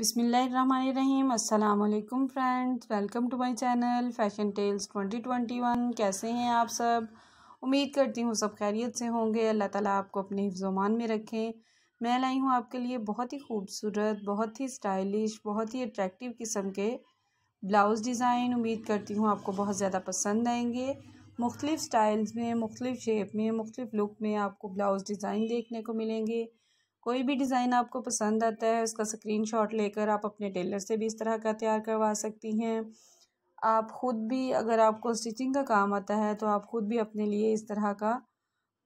बिसमीम अल्लाम friends welcome to my channel fashion tales 2021 कैसे हैं आप सब उम्मीद करती हूँ सब खैरियत से होंगे अल्लाह ताला आपको अपने हिफ्जोमान में रखें मैं लाई हूँ आपके लिए बहुत ही खूबसूरत बहुत ही स्टाइलिश बहुत ही अट्रैक्टिव किस्म के ब्लाउज़ डिज़ाइन उम्मीद करती हूँ आपको बहुत ज़्यादा पसंद आएंगे मुख्तलिफ़ स्टाइल्स में मुख्तलिफ़ शेप में मुख्तलिफ़ लुक में आपको ब्लाउज़ डिज़ाइन देखने को मिलेंगे कोई भी डिज़ाइन आपको पसंद आता है उसका स्क्रीनशॉट लेकर आप अपने टेलर से भी इस तरह का तैयार करवा सकती हैं आप ख़ुद भी अगर आपको स्टिचिंग का काम आता है तो आप ख़ुद भी अपने लिए इस तरह का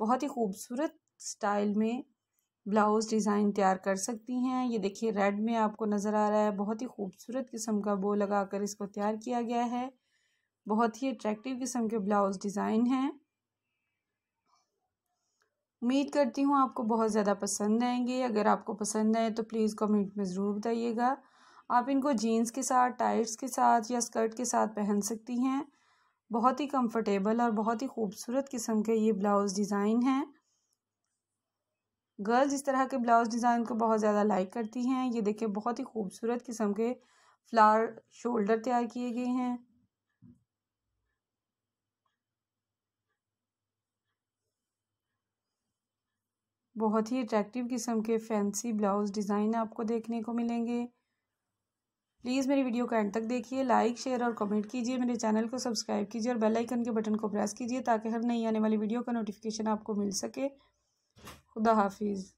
बहुत ही खूबसूरत स्टाइल में ब्लाउज़ डिज़ाइन तैयार कर सकती हैं ये देखिए रेड में आपको नज़र आ रहा है बहुत ही खूबसूरत किस्म का बो लगा कर इसको तैयार किया गया है बहुत ही अट्रैक्टिव किस्म के ब्लाउज़ डिज़ाइन हैं उम्मीद करती हूँ आपको बहुत ज़्यादा पसंद आएंगे अगर आपको पसंद आए तो प्लीज़ कमेंट में ज़रूर बताइएगा आप इनको जीन्स के साथ टाइट्स के साथ या स्कर्ट के साथ पहन सकती हैं बहुत ही कंफर्टेबल और बहुत ही खूबसूरत किस्म के ये ब्लाउज़ डिज़ाइन हैं गर्ल्स इस तरह के ब्लाउज़ डिज़ाइन को बहुत ज़्यादा लाइक करती हैं ये देखिए बहुत ही खूबसूरत किस्म के फ्लावर शोल्डर तैयार किए गए हैं बहुत ही अट्रैक्टिव किस्म के फैंसी ब्लाउज डिज़ाइन आपको देखने को मिलेंगे प्लीज़ मेरी वीडियो को एंड तक देखिए लाइक शेयर और कमेंट कीजिए मेरे चैनल को सब्सक्राइब कीजिए और बेल आइकन के बटन को प्रेस कीजिए ताकि हर नई आने वाली वीडियो का नोटिफिकेशन आपको मिल सके खुदा हाफिज़